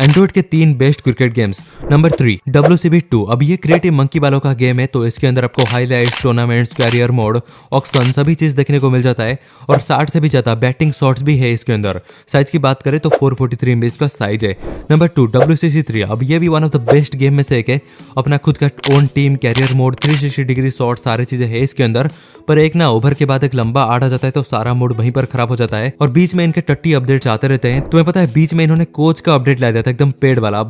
Android के तीन best cricket games number three W C two अब ये क्रिएटिव मंकी वालों का गेम है तो इसके अंदर आपको highlight tournaments career mode auction सभी चीज देखने को मिल जाता है और साठ से भी ज्यादा बैटिंग शॉट्स भी है इसके अंदर साइज की बात करें तो फोर फोर्टी थ्री का साइज है नंबर टू डब्ल्यू थ्री अब ये भी one of the best game में से एक है अपना खुद का own team career mode 360 degree shot सारी चीजें है इसके अंदर पर एक ना ओवर के बाद एक लंबा आड़ आ जाता है तो सारा मूड वहीं पर खराब हो जाता है और बीच में इनके टट्टी अपडेट्स आते रहते हैं तुम्हें पता है बीच में इन्होंने कोच का अपडेट लाया दिया था एकदम पेड़ वाला